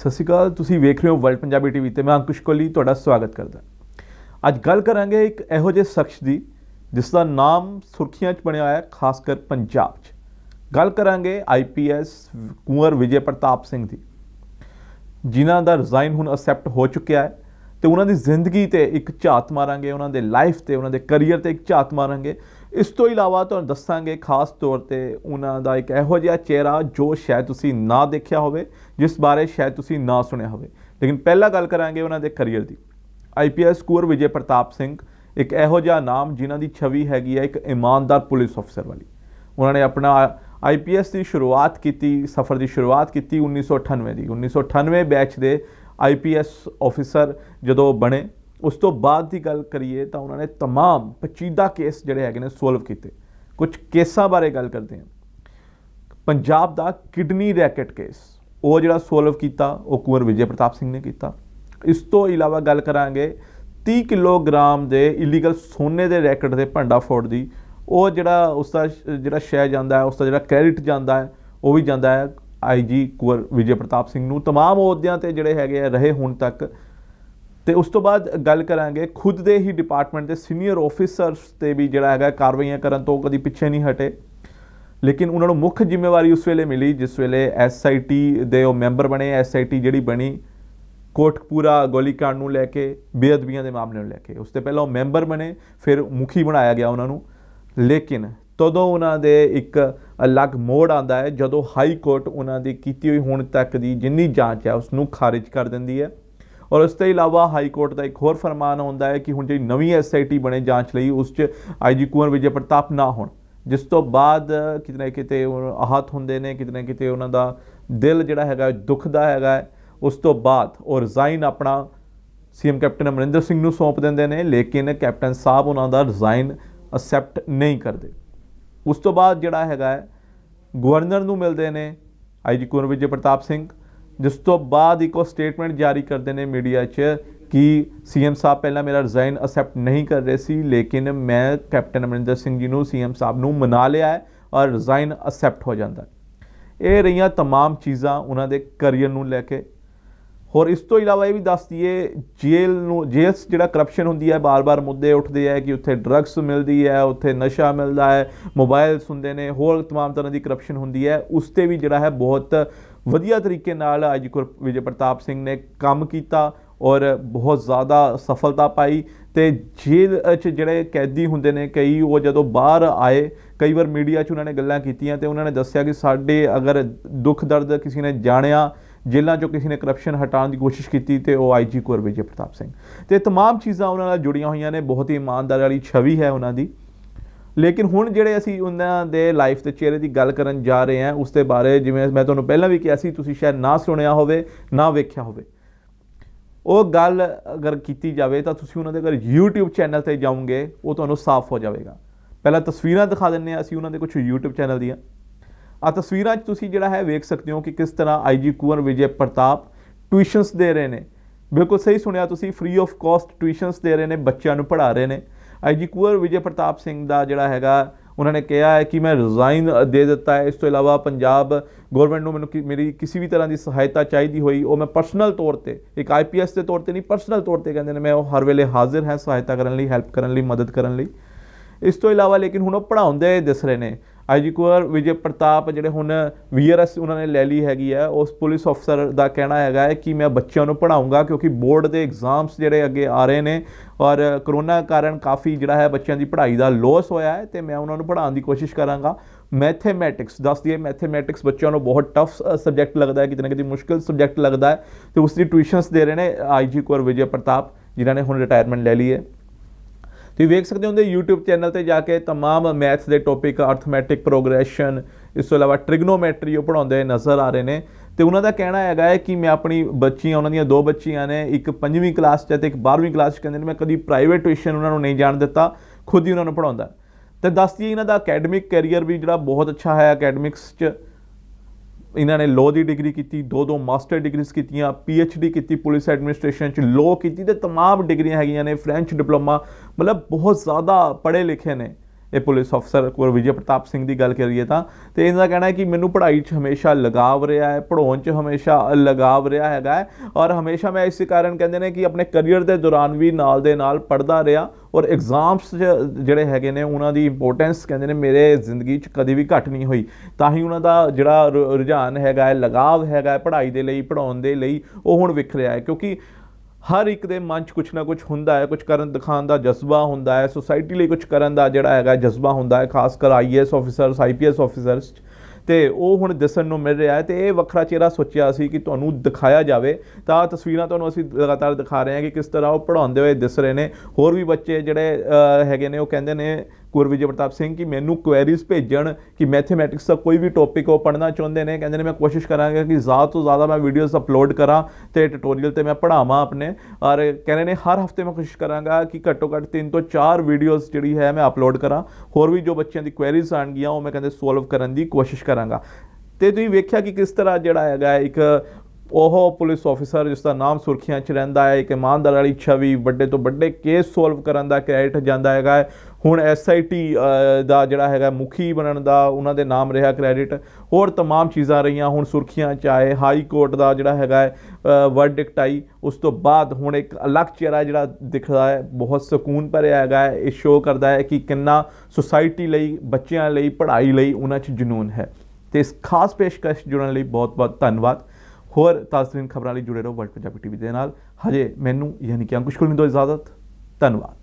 ਸਤਿ ਸ਼੍ਰੀ ਅਕਾਲ ਤੁਸੀਂ ਵੇਖ ਰਹੇ ਹੋ ਵਰਲਡ ਪੰਜਾਬੀ ਟੀਵੀ ਤੇ ਮੈਂ ਅੰਕੁਸ਼ ਕੋਲੀ ਤੁਹਾਡਾ ਸਵਾਗਤ ਕਰਦਾ ਅੱਜ ਗੱਲ ਕਰਾਂਗੇ ਇੱਕ ਇਹੋ ਜਿਹੇ ਸ਼ਖਸ ਦੀ ਜਿਸ ਦਾ ਨਾਮ ਸੁਰਖੀਆਂ 'ਚ ਬਣਿਆ ਹੋਇਆ ਖਾਸ ਕਰ ਪੰਜਾਬ 'ਚ ਗੱਲ ਕਰਾਂਗੇ ਆਈਪੀਐਸ ਕੁੰਵਰ ਵਿਜੇ ਪ੍ਰਤਾਪ ਸਿੰਘ ਦੀ ਜਿਨ੍ਹਾਂ ਦਾ ਰਿਜ਼ਾਈਨ ਹੁਣ ਅਸੈਪਟ ਹੋ ਚੁੱਕਿਆ ਹੈ ਤੇ ਉਹਨਾਂ ਦੀ ਜ਼ਿੰਦਗੀ ਤੇ ਇੱਕ ਝਾਤ ਮਾਰਾਂਗੇ ਉਹਨਾਂ ਦੇ ਲਾਈਫ ਤੇ ਉਹਨਾਂ ਦੇ ਕੈਰੀਅਰ ਤੇ ਇੱਕ ਝਾਤ ਮਾਰਾਂਗੇ ਇਸ ਤੋਂ ਇਲਾਵਾ ਤੁਹਾਨੂੰ ਦੱਸਾਂਗੇ ਖਾਸ ਤੌਰ ਤੇ ਉਹਨਾਂ ਦਾ ਇੱਕ ਇਹੋ ਜਿਹਾ ਚਿਹਰਾ ਜੋ ਸ਼ਾਇਦ ਤੁਸੀਂ ਨਾ ਦੇਖਿਆ ਹੋਵੇ ਜਿਸ ਬਾਰੇ ਸ਼ਾਇਦ ਤੁਸੀਂ ਨਾ ਸੁਣਿਆ ਹੋਵੇ ਲੇਕਿਨ ਪਹਿਲਾਂ ਗੱਲ ਕਰਾਂਗੇ ਉਹਨਾਂ ਦੇ ਕੈਰੀਅਰ ਦੀ ਆਈਪੀਐਸ ਕੋਰ ਵਿਜੇ ਪ੍ਰਤਾਪ ਸਿੰਘ ਇੱਕ ਇਹੋ ਜਿਹਾ ਨਾਮ ਜਿਨ੍ਹਾਂ ਦੀ ਛਵੀ ਹੈਗੀ ਹੈ ਇੱਕ ਇਮਾਨਦਾਰ ਪੁਲਿਸ ਅਫਸਰ ਵਾਲੀ ਉਹਨਾਂ ਨੇ ਆਪਣਾ ਆਈਪੀਐਸ ਦੀ ਸ਼ੁਰੂਆਤ ਕੀਤੀ ਸਫ਼ਰ ਦੀ ਸ਼ੁਰੂਆਤ ਕੀਤੀ 1998 ਦੀ 1998 ਬੈਚ ਦੇ ਆਈਪੀਐਸ ਅਫਸਰ ਜਦੋਂ ਬਣੇ ਉਸ ਤੋਂ ਬਾਅਦ ਦੀ ਗੱਲ ਕਰੀਏ ਤਾਂ ਉਹਨਾਂ ਨੇ तमाम ਪਚੀਦਾ ਕੇਸ ਜਿਹੜੇ ਹੈਗੇ ਨੇ ਸੋਲਵ ਕੀਤੇ ਕੁਝ ਕੇਸਾਂ ਬਾਰੇ ਗੱਲ ਕਰਦੇ ਹਾਂ ਪੰਜਾਬ ਦਾ ਕਿਡਨੀ ਰੈਕਟ ਕੇਸ ਉਹ ਜਿਹੜਾ ਸੋਲਵ ਕੀਤਾ ਉਹ ਕੁਮਰ ਵਿਜੇ ਪ੍ਰਤਾਪ ਸਿੰਘ ਨੇ ਕੀਤਾ ਇਸ ਤੋਂ ਇਲਾਵਾ ਗੱਲ ਕਰਾਂਗੇ 30 ਕਿਲੋਗ੍ਰਾਮ ਦੇ ਇਲੀਗਲ ਸੋਨੇ ਦੇ ਰੈਕਟ ਦੇ ਭੰਡਾ ਫੋੜ ਦੀ ਉਹ ਜਿਹੜਾ ਉਸ ਦਾ ਜਿਹੜਾ ਸ਼ੈ ਜਾਂਦਾ ਹੈ ਉਸ ਦਾ ਜਿਹੜਾ ਕ੍ਰੈਡਿਟ ਜਾਂਦਾ ਹੈ ਉਹ ਵੀ ਜਾਂਦਾ ਹੈ ਆਈਜੀ ਕੁਵਰ ਵਿਜੇ ਪ੍ਰਤਾਪ ਸਿੰਘ ਨੂੰ तमाम ਅਹੁਦਿਆਂ ਤੇ ਜਿਹੜੇ ਹੈਗੇ ਆ ਰਹੇ ਹੁਣ ਤੱਕ ਤੇ ਉਸ ਤੋਂ ਬਾਅਦ ਗੱਲ ਕਰਾਂਗੇ ਖੁਦ ਦੇ ਹੀ ਡਿਪਾਰਟਮੈਂਟ ਦੇ ਸੀਨੀਅਰ ਆਫੀਸਰਸ ਤੇ ਵੀ ਜਿਹੜਾ ਹੈਗਾ ਕਾਰਵਾਈਆਂ ਕਰਨ ਤੋਂ ਕਦੀ ਪਿੱਛੇ ਨਹੀਂ ਹਟੇ ਲੇਕਿਨ ਉਹਨਾਂ ਨੂੰ ਮੁੱਖ ਜ਼ਿੰਮੇਵਾਰੀ ਉਸ ਵੇਲੇ ਮਿਲੀ ਜਿਸ ਵੇਲੇ ਐਸਆਈਟੀ ਦੇ ਉਹ ਮੈਂਬਰ ਬਣੇ ਐਸਆਈਟੀ ਜਿਹੜੀ ਬਣੀ ਕੋਟਕਪੂਰਾ ਗੋਲੀਕਾਂਡ ਨੂੰ ਲੈ ਕੇ ਬੇਅਦਬੀਆਂ ਦੇ ਮਾਮਲੇ ਨੂੰ ਲੈ ਕੇ ਉਸ ਤੋਂ ਪਹਿਲਾਂ ਉਹ ਮੈਂਬਰ ਬਣੇ ਫਿਰ ਮੁਖੀ ਬਣਾਇਆ ਗਿਆ ਉਹਨਾਂ ਨੂੰ ਲੇਕਿਨ ਤਦੋਂ ਉਹਨਾਂ ਦੇ ਇੱਕ ਅਲੱਗ ਮੋੜ ਆਂਦਾ ਹੈ ਜਦੋਂ ਹਾਈ ਕੋਰਟ ਉਹਨਾਂ ਦੀ ਕੀਤੀ ਹੋਈ ਹੁਣ ਤੱਕ ਦੀ ਜਿੰਨੀ ਜਾਂਚ ਹੈ ਉਸ ਨੂੰ ਖਾਰਜ ਕਰ ਦਿੰਦੀ ਹੈ ਔਰ ਉਸ ਤੋਂ ਇਲਾਵਾ ਹਾਈ ਕੋਰਟ ਦਾ ਇੱਕ ਹੋਰ ਫਰਮਾਨ ਆਉਂਦਾ ਹੈ ਕਿ ਹੁਣ ਜਿਹੜੀ ਨਵੀਂ ਐਸਆਈਟੀ ਬਣੇ ਜਾਂਚ ਲਈ ਉਸ 'ਚ ਆਈਜੀ ਕੁੰਵਰ ਵਿਜੇ ਪ੍ਰਤਾਪ ਨਾ ਹੋਣ ਜਿਸ ਤੋਂ ਬਾਅਦ ਕਿਤਨੇ ਕਿਤੇ ਆਹਤ ਹੁੰਦੇ ਨੇ ਕਿਤਨੇ ਕਿਤੇ ਉਹਨਾਂ ਦਾ ਦਿਲ ਜਿਹੜਾ ਹੈਗਾ ਦੁੱਖ ਦਾ ਹੈਗਾ ਉਸ ਤੋਂ ਬਾਅਦ ਉਹ ਰਿਜ਼ਾਈਨ ਆਪਣਾ ਸੀਐਮ ਕੈਪਟਨ ਅਮਰਿੰਦਰ ਸਿੰਘ ਨੂੰ ਸੌਂਪ ਦਿੰਦੇ ਨੇ ਲੇਕਿਨ ਕੈਪਟਨ ਸਾਹਿਬ ਉਹਨਾਂ ਦਾ ਰਿਜ਼ਾਈਨ ਅਸੈਪਟ ਨਹੀਂ ਕਰਦੇ ਉਸ ਤੋਂ ਬਾਅਦ ਜਿਹੜਾ ਹੈਗਾ ਗਵਰਨਰ ਨੂੰ ਮਿਲਦੇ ਨੇ ਆਈਜੀ ਕੁਰਵਿਜੇ ਪ੍ਰਤਾਪ ਸਿੰਘ ਜਿਸ ਤੋਂ ਬਾਅਦ ਇੱਕੋ ਸਟੇਟਮੈਂਟ ਜਾਰੀ ਕਰਦੇ ਨੇ ਮੀਡੀਆ 'ਚ ਕਿ ਸੀਐਮ ਸਾਹਿਬ ਪਹਿਲਾਂ ਮੇਰਾ ਰਿਜ਼ਾਈਨ ਅਸੈਪਟ ਨਹੀਂ ਕਰ ਰਹੇ ਸੀ ਲੇਕਿਨ ਮੈਂ ਕੈਪਟਨ ਅਮਰਿੰਦਰ ਸਿੰਘ ਜੀ ਨੂੰ ਸੀਐਮ ਸਾਹਿਬ ਨੂੰ ਮਨਾ ਲਿਆ ਹੈ ਔਰ ਰਿਜ਼ਾਈਨ ਅਸੈਪਟ ਹੋ ਜਾਂਦਾ ਇਹ ਰਹੀਆਂ तमाम ਚੀਜ਼ਾਂ ਉਹਨਾਂ ਦੇ ਕੈਰੀਅਰ ਨੂੰ ਲੈ ਕੇ ਹੋਰ ਇਸ ਤੋਂ ਇਲਾਵਾ ਇਹ ਵੀ ਦੱਸ ਦਈਏ ਜੇਲ੍ਹ ਨੂੰ ਜੇਲ੍ਹ ਜਿਹੜਾ ਕਰਪਸ਼ਨ ਹੁੰਦੀ ਹੈ ਬਾਰ-ਬਾਰ ਮੁੱਦੇ ਉੱਠਦੇ ਆ ਕਿ ਉੱਥੇ ਡਰੱਗਸ ਮਿਲਦੀ ਹੈ ਉੱਥੇ ਨਸ਼ਾ ਮਿਲਦਾ ਹੈ ਮੋਬਾਈਲ ਹੁੰਦੇ ਨੇ ਹੋਰ तमाम ਤਰ੍ਹਾਂ ਦੀ ਕਰਪਸ਼ਨ ਹੁੰਦੀ ਹੈ ਉਸ ਤੇ ਵੀ ਜਿਹੜਾ ਹੈ ਬਹੁਤ ਵਧੀਆ ਤਰੀਕੇ ਨਾਲ ਅੱਜ ਵਿਜੇ ਪ੍ਰਤਾਪ ਸਿੰਘ ਨੇ ਕੰਮ ਕੀਤਾ ਔਰ ਬਹੁਤ ਜ਼ਿਆਦਾ ਸਫਲਤਾ ਪਾਈ ਤੇ ਜੇਲ੍ਹ 'ਚ ਜਿਹੜੇ ਕੈਦੀ ਹੁੰਦੇ ਨੇ ਕਈ ਉਹ ਜਦੋਂ ਬਾਹਰ ਆਏ ਕਈ ਵਾਰ ਮੀਡੀਆ 'ਚ ਉਹਨਾਂ ਨੇ ਗੱਲਾਂ ਕੀਤੀਆਂ ਤੇ ਉਹਨਾਂ ਨੇ ਦੱਸਿਆ ਕਿ ਸਾਡੇ ਅਗਰ ਦੁੱਖ ਦਰਦ ਕਿਸੇ ਨੇ ਜਾਣਿਆ ਜੇਲ੍ਹਾਂ 'ਚੋਂ ਕਿਸੇ ਨੇ ਕਰਪਸ਼ਨ ਹਟਾਉਣ ਦੀ ਕੋਸ਼ਿਸ਼ ਕੀਤੀ ਤੇ ਉਹ ਆਈਜੀ ਕੋਰ ਵਿਜੇ ਪ੍ਰਤਾਪ ਸਿੰਘ ਤੇ ਤਮਾਮ ਚੀਜ਼ਾਂ ਉਹਨਾਂ ਨਾਲ ਜੁੜੀਆਂ ਹੋਈਆਂ ਨੇ ਬਹੁਤ ਹੀ ਇਮਾਨਦਾਰ ਵਾਲੀ ਛਵੀ ਹੈ ਉਹਨਾਂ ਦੀ ਲੇਕਿਨ ਹੁਣ ਜਿਹੜੇ ਅਸੀਂ ਉਹਨਾਂ ਦੇ ਲਾਈਫ ਤੇ ਚਿਹਰੇ ਦੀ ਗੱਲ ਕਰਨ ਜਾ ਰਹੇ ਹਾਂ ਉਸ ਦੇ ਬਾਰੇ ਜਿਵੇਂ ਮੈਂ ਤੁਹਾਨੂੰ ਪਹਿਲਾਂ ਵੀ ਕਿਹਾ ਸੀ ਤੁਸੀਂ ਸ਼ਾਇਦ ਨਾ ਸੁਣਿਆ ਹੋਵੇ ਨਾ ਵੇਖਿਆ ਹੋਵੇ ਉਹ ਗੱਲ ਅਗਰ ਕੀਤੀ ਜਾਵੇ ਤਾਂ ਤੁਸੀਂ ਉਹਨਾਂ ਦੇ ਅਗਰ YouTube ਚੈਨਲ ਤੇ ਜਾਓਗੇ ਉਹ ਤੁਹਾਨੂੰ ਸਾਫ਼ ਹੋ ਜਾਵੇਗਾ ਪਹਿਲਾਂ ਤਸਵੀਰਾਂ ਦਿਖਾ ਦਿੰਨੇ ਆ ਅਸੀਂ ਉਹਨਾਂ ਦੇ ਕੁਝ YouTube ਚੈਨਲ ਦੀਆਂ ਆ ਤਸਵੀਰਾਂ 'ਚ ਤੁਸੀਂ ਜਿਹੜਾ ਹੈ ਵੇਖ ਸਕਦੇ ਹੋ ਕਿ ਕਿਸ ਤਰ੍ਹਾਂ ਆਈਜੀ ਕੁਵਰ ਵਿਜੇ ਪ੍ਰਤਾਪ ਟਿਊਸ਼ਨਸ ਦੇ ਰਹੇ ਨੇ ਬਿਲਕੁਲ ਸਹੀ ਸੁਣਿਆ ਤੁਸੀਂ ਫ੍ਰੀ ਆਫ ਕਾਸਟ ਟਿਊਸ਼ਨਸ ਦੇ ਰਹੇ ਨੇ ਬੱਚਿਆਂ ਨੂੰ ਪੜ੍ਹਾ ਰਹੇ ਨੇ ਆਈਜੀ ਕੁਵਰ ਵਿਜੇ ਪ੍ਰਤਾਪ ਸਿੰਘ ਦਾ ਜਿਹੜਾ ਹੈਗਾ ਉਹਨਾਂ ਨੇ ਕਿਹਾ ਹੈ ਕਿ ਮੈਂ ਰਿਜ਼ਾਈਨ ਦੇ ਦਿੱਤਾ ਹੈ ਇਸ ਤੋਂ ਇਲਾਵਾ ਪੰਜਾਬ ਗਵਰਨਮੈਂਟ ਨੂੰ ਮੈਨੂੰ ਮੇਰੀ ਕਿਸੇ ਵੀ ਤਰ੍ਹਾਂ ਦੀ ਸਹਾਇਤਾ ਚਾਹੀਦੀ ਹੋਈ ਉਹ ਮੈਂ ਪਰਸਨਲ ਤੌਰ ਤੇ ਇੱਕ ਆਈਪੀਐਸ ਦੇ ਤੌਰ ਤੇ ਨਹੀਂ ਪਰਸਨਲ ਤੌਰ ਤੇ ਕਹਿੰਦੇ ਨੇ ਮੈਂ ਉਹ ਹਰ ਵੇਲੇ ਹਾਜ਼ਰ ਹਾਂ ਸਹਾਇਤਾ ਕਰਨ ਲਈ ਹੈਲਪ ਕਰਨ ਲਈ ਮਦਦ ਕਰਨ ਲਈ ਇਸ ਤੋਂ ਇਲਾਵਾ ਲੇਕਿਨ ਹੁਣ ਉਹ ਪੜਾਉਂਦੇ ਦਿਸ ਰਹੇ ਨੇ ਅੱਜ ਇੱਕ ਵਿਜੇ ਪ੍ਰਤਾਪ ਜਿਹੜੇ ਹੁਣ ਵੀਆਰਐਸ ਉਹਨਾਂ ਨੇ ਲੈ ਲਈ ਹੈਗੀ ਆ ਉਸ ਪੁਲਿਸ ਅਫਸਰ ਦਾ ਕਹਿਣਾ ਹੈਗਾ ਹੈ ਕਿ ਮੈਂ ਬੱਚਿਆਂ ਨੂੰ ਪੜਾਉਂਗਾ ਕਿਉਂਕਿ ਬੋਰਡ ਦੇ ਐਗਜ਼ਾਮਸ ਜਿਹੜੇ ਅੱਗੇ ਆ ਰਹੇ ਨੇ ਔਰ ਕਰੋਨਾ ਕਾਰਨ ਕਾਫੀ ਜਿਹੜਾ ਹੈ ਬੱਚਿਆਂ ਦੀ ਪੜ੍ਹਾਈ ਦਾ ਲੋਸ ਹੋਇਆ ਹੈ ਤੇ ਮੈਂ ਉਹਨਾਂ ਨੂੰ ਪੜਾਉਣ ਦੀ ਕੋਸ਼ਿਸ਼ ਕਰਾਂਗਾ ਮੈਥਮੈਟਿਕਸ ਦੱਸ ਦਈਏ ਮੈਥਮੈਟਿਕਸ ਬੱਚਿਆਂ ਨੂੰ ਬਹੁਤ ਟਫ ਸਬਜੈਕਟ ਲੱਗਦਾ ਹੈ ਕਿਤੇ ਕਿਤੇ ਮੁਸ਼ਕਲ ਸਬਜੈਕਟ ਲੱਗਦਾ ਹੈ ਤੇ ਉਸ ਦੀ ਟਿਊਸ਼ਨਸ ਦੇ ਰਹੇ ਨੇ ਆਈਜੀ ਕੋਰ ਵਿਜੇ ਪ੍ਰਤਾਪ ਜਿਨ੍ਹਾਂ ਨੇ ਹੁਣ ਰਿਟਾਇਰਮੈਂਟ ਲੈ ਲਈ ਹੈ ਤੁਸੀਂ ਵੇਖ ਸਕਦੇ ਹੋ ਉਹਦੇ YouTube ਚੈਨਲ ਤੇ ਜਾ ਕੇ तमाम ਮੈਥਸ ਦੇ ਟੌਪਿਕ ਅਰਥਮੈਟਿਕ ਪ੍ਰੋਗਰੈਸ਼ਨ ਇਸ ਤੋਂ ਇਲਾਵਾ ਟ੍ਰਿਗਨੋਮੈਟਰੀ ਉਹ ਪੜਾਉਂਦੇ ਨਜ਼ਰ ਆ ਰਹੇ ਨੇ ਤੇ ਉਹਨਾਂ ਦਾ ਕਹਿਣਾ ਹੈਗਾ ਹੈ ਕਿ ਮੈਂ ਆਪਣੀ ਬੱਚੀਆਂ ਉਹਨਾਂ ਦੀਆਂ ਦੋ ਬੱਚੀਆਂ ਨੇ ਇੱਕ 5ਵੀਂ ਕਲਾਸ 'ਚ ਤੇ ਇੱਕ 12ਵੀਂ ਕਲਾਸ 'ਚ ਕਹਿੰਦੇ ਨੇ ਮੈਂ ਕਦੀ ਪ੍ਰਾਈਵੇਟ ਟਿਊਸ਼ਨ ਉਹਨਾਂ ਨੂੰ ਨਹੀਂ ਜਾਣ ਦਿੱਤਾ ਖੁਦ ਹੀ ਉਹਨਾਂ ਨੂੰ ਪੜਾਉਂਦਾ ਤੇ ਦੱਸ ਇਹਨਾਂ ਦਾ ਅਕੈਡਮਿਕ ਕੈਰੀਅਰ ਵੀ ਜਿਹੜਾ ਬਹੁਤ ਅੱਛਾ ਹੈ ਅਕੈਡਮਿਕਸ 'ਚ ਇਹਨਾਂ ਨੇ ਲੋ ਦੀ ਡਿਗਰੀ ਕੀਤੀ ਦੋ ਦੋ ਮਾਸਟਰ ਡਿਗਰੀਜ਼ ਕੀਤੀਆਂ ਪੀ ਐਚ ਡੀ ਕੀਤੀ ਪੁਲਿਸ ਐਡਮਿਨਿਸਟ੍ਰੇਸ਼ਨ ਚ ਲੋ ਕੀਤੀ ਤੇ तमाम ਡਿਗਰੀਆਂ ਹੈਗੀਆਂ ਨੇ ਫ੍ਰੈਂਚ ਡਿਪਲੋਮਾ ਮਤਲਬ ਬਹੁਤ ਜ਼ਿਆਦਾ ਪੜ੍ਹੇ ਲਿਖੇ ਨੇ ਇਹ ਪੁਲਿਸ ਅਫਸਰ ਕੋਰ ਵਿਜੇ ਪ੍ਰਤਾਪ ਸਿੰਘ ਦੀ ਗੱਲ ਕਰੀਏ ਤਾਂ ਤੇ ਇਹਨਾਂ ਦਾ ਕਹਿਣਾ ਹੈ ਕਿ ਮੈਨੂੰ ਪੜ੍ਹਾਈ 'ਚ ਹਮੇਸ਼ਾ ਲਗਾਵ ਰਿਹਾ ਹੈ ਪੜ੍ਹਾਉਣ 'ਚ ਹਮੇਸ਼ਾ ਲਗਾਵ ਰਿਹਾ ਹੈਗਾ ਔਰ ਹਮੇਸ਼ਾ ਮੈਂ ਇਸੇ ਕਾਰਨ ਕਹਿੰਦੇ ਨੇ ਕਿ ਆਪਣੇ ਕੈਰੀਅਰ ਦੇ ਦੌਰਾਨ ਵੀ ਨਾਲ ਦੇ ਨਾਲ ਪੜਦਾ ਰਿਹਾ ਔਰ ਐਗਜ਼ਾਮਸ ਜਿਹੜੇ ਹੈਗੇ ਨੇ ਉਹਨਾਂ ਦੀ ਇੰਪੋਰਟੈਂਸ ਕਹਿੰਦੇ ਨੇ ਮੇਰੇ ਜ਼ਿੰਦਗੀ 'ਚ ਕਦੀ ਵੀ ਘਟ ਨਹੀਂ ਹੋਈ ਤਾਂ ਹੀ ਉਹਨਾਂ ਦਾ ਜਿਹੜਾ ਰੁਝਾਨ ਹੈਗਾ ਹੈ ਲਗਾਵ ਹੈਗਾ ਹੈ ਪੜ੍ਹਾਈ ਦੇ ਲਈ ਪੜਾਉਣ ਦੇ ਲਈ ਉਹ ਹੁਣ ਵਿਖ ਰਿਹਾ ਹੈ ਕਿਉਂਕਿ ਹਰ ਇੱਕ ਦੇ ਮਨ 'ਚ ਕੁਝ ਨਾ ਕੁਝ ਹੁੰਦਾ ਹੈ ਕੁਝ ਕਰਨ ਦਿਖਾਉਣ ਦਾ ਜਜ਼ਬਾ ਹੁੰਦਾ ਹੈ ਸੋਸਾਇਟੀ ਲਈ ਕੁਝ ਕਰਨ ਦਾ ਜਿਹੜਾ ਹੈਗਾ ਜਜ਼ਬਾ ਹੁੰਦਾ ਹੈ ਖਾਸ ਕਰ ਆਈਐਸ ਆਫੀਸਰਸ ਆਈਪੀਐਸ ਆਫੀਸਰਸ ਤੇ ਉਹ ਹੁਣ ਦਿਸਣ ਨੂੰ ਮਿਲ ਰਿਹਾ ਹੈ ਤੇ ਇਹ ਵੱਖਰਾ ਚਿਹਰਾ ਸੋਚਿਆ ਸੀ ਕਿ ਤੁਹਾਨੂੰ ਦਿਖਾਇਆ ਜਾਵੇ ਤਾਂ ਤਸਵੀਰਾਂ ਤੁਹਾਨੂੰ ਅਸੀਂ ਲਗਾਤਾਰ ਦਿਖਾ ਰਹੇ ਹਾਂ ਕਿ ਕਿਸ ਤਰ੍ਹਾਂ ਉਹ ਪੜਾਉਂਦੇ ਹੋਏ ਦਿਸ ਰਹੇ ਨੇ ਹੋਰ ਵੀ ਬੱਚੇ ਜਿਹੜੇ ਹੈਗੇ ਨੇ ਉਹ ਕਹਿੰਦੇ ਨੇ ਗੁਰਵਿਜੇ ਪ੍ਰਤਾਪ ਸਿੰਘ ਕਿ ਮੈਨੂੰ ਕੁਐਰੀਜ਼ ਭੇਜਣ ਕਿ ਮੈਥਮੈਟਿਕਸ ਦਾ ਕੋਈ ਵੀ ਟੌਪਿਕ ਉਹ ਪੜਨਾ ਚਾਹੁੰਦੇ ਨੇ ਕਹਿੰਦੇ ਨੇ ਮੈਂ ਕੋਸ਼ਿਸ਼ ਕਰਾਂਗਾ ਕਿ ਜ਼ਿਆਦਾ ਤੋਂ ਜ਼ਿਆਦਾ ਮੈਂ ਵੀਡੀਓਜ਼ ਅਪਲੋਡ ਕਰਾਂ ਤੇ ਟਿਊਟੋਰੀਅਲ ਤੇ ਮੈਂ ਪੜਾਵਾਂ ਆਪਣੇ ਔਰ ਕਹਿੰਦੇ ਨੇ ਹਰ ਹਫਤੇ ਮੈਂ ਕੋਸ਼ਿਸ਼ ਕਰਾਂਗਾ ਕਿ ਘੱਟੋ ਘੱਟ 3 ਤੋਂ 4 ਵੀਡੀਓਜ਼ ਜਿਹੜੀ ਹੈ ਮੈਂ ਅਪਲੋਡ ਕਰਾਂ ਹੋਰ ਵੀ ਜੋ ਬੱਚਿਆਂ ਦੀ ਕੁਐਰੀਜ਼ ਆਣਗੀਆਂ ਉਹ ਮੈਂ ਕਹਿੰਦੇ ਸੋਲਵ ਕਰਨ ਦੀ ਕੋਸ਼ਿਸ਼ ਕਰਾਂਗਾ ਤੇ ਤੁਸੀਂ ਵੇਖਿਆ ਕਿ ਕਿਸ ਤਰ੍ਹਾਂ ਜਿਹੜਾ ਹੈਗਾ ਇੱਕ ਉਹ ਪੁਲਿਸ ਅਫਸਰ ਜਿਸ ਦਾ ਨਾਮ ਸੁਰਖੀਆਂ 'ਚ ਰਹਿੰਦਾ ਹੈ ਇੱਕ ਇਮਾਨਦਾਰ ਵਾਲੀ ਛਵੀ ਵੱਡੇ ਤੋਂ ਵੱਡੇ ਕੇਸ ਸੋਲਵ ਕਰਨ ਦਾ ਕ੍ਰੈਡਿਟ ਜਾਂਦਾ ਹੈਗਾ ਹੁਣ ਐਸਆਈਟੀ ਦਾ ਜਿਹੜਾ ਹੈਗਾ ਮੁਖੀ ਬਣਨ ਦਾ ਉਹਨਾਂ ਦੇ ਨਾਮ ਰਿਹਾ ਕ੍ਰੈਡਿਟ ਹੋਰ तमाम ਚੀਜ਼ਾਂ ਰਹੀਆਂ ਹੁਣ ਸੁਰਖੀਆਂ ਚ ਆਏ ਹਾਈ ਕੋਰਟ ਦਾ ਜਿਹੜਾ ਹੈਗਾ ਵਰਡਿਕਟ ਆਈ ਉਸ ਤੋਂ ਬਾਅਦ ਹੁਣ ਇੱਕ ਅਲੱਗ ਚਿਹਰਾ ਜਿਹੜਾ ਦਿਖਦਾ ਹੈ ਬਹੁਤ ਸਕੂਨ ਭਰਿਆ ਹੈਗਾ ਇਹ ਸ਼ੋਅ ਕਰਦਾ ਹੈ ਕਿ ਕਿੰਨਾ ਸੁਸਾਇਟੀ ਲਈ ਬੱਚਿਆਂ ਲਈ ਪੜ੍ਹਾਈ ਲਈ ਉਹਨਾਂ 'ਚ ਜਨੂਨ ਹੈ ਤੇ ਇਸ ਖਾਸ ਪੇਸ਼ਕਸ਼ ਜੁੜਨ ਲਈ ਬਹੁਤ-ਬਹੁਤ ਧੰਨਵਾਦ ਹੋਰ ਤਾਜ਼ਰੀਨ ਖਬਰਾਂ ਲਈ ਜੁੜੇ ਰਹੋ ਵਰਲਡ ਪੰਜਾਬੀ ਟੀਵੀ ਦੇ ਨਾਲ ਹਜੇ ਮੈਨੂੰ ਯਾਨੀ ਕਿ ਅੰਕੁਸ਼ ਕੋਲ ਨਹੀਂ ਦੋ ਇਜਾਜ਼ਤ ਧੰਨਵਾਦ